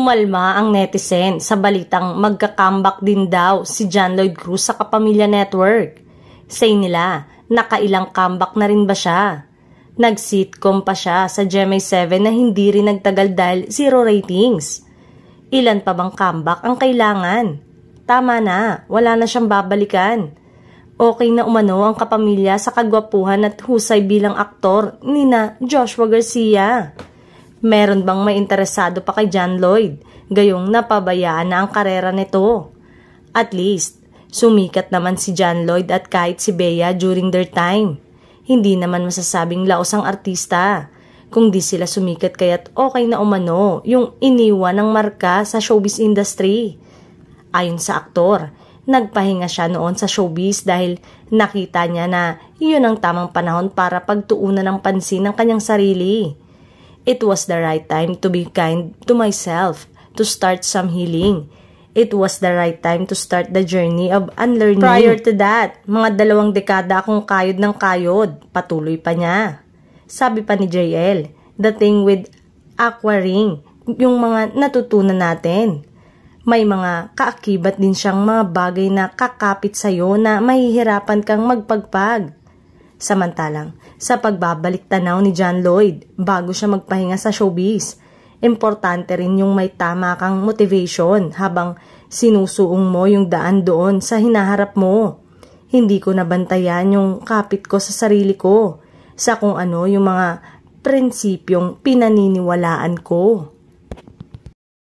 Umalma ang netizen sa balitang magka-comeback din daw si John Lloyd Cruz sa Kapamilya Network. Say nila, nakailang comeback na rin ba siya? Nag-sitcom pa siya sa GMA7 na hindi rin nagtagal dahil zero ratings. Ilan pa bang comeback ang kailangan? Tama na, wala na siyang babalikan. Okay na umano ang kapamilya sa kagwapuhan at husay bilang aktor ni Joshua Garcia. Meron bang may interesado pa kay John Lloyd, gayong napabayaan na ang karera nito? At least, sumikat naman si John Lloyd at kahit si Bea during their time. Hindi naman masasabing laos ang artista, kung di sila sumikat kaya't okay na umano yung iniwan ng marka sa showbiz industry. Ayon sa aktor, nagpahinga siya noon sa showbiz dahil nakita niya na yun ang tamang panahon para pagtuunan ng pansin ng kanyang sarili. It was the right time to be kind to myself, to start some healing. It was the right time to start the journey of unlearning. Prior to that, mga dalawang dekada akong kayod ng kayod. Patuloy pa niya. Sabi pa ni JL, the thing with aquaring, yung mga natutunan natin. May mga kaakibat din siyang mga bagay na kakapit sa'yo na mahihirapan kang magpagpag. Samantalang, sa pagbabalik tanaw ni John Lloyd bago siya magpahinga sa showbiz, importante rin yung may tama kang motivation habang sinusuong mo yung daan doon sa hinaharap mo. Hindi ko nabantayan yung kapit ko sa sarili ko, sa kung ano yung mga prinsipyong pinaniniwalaan ko.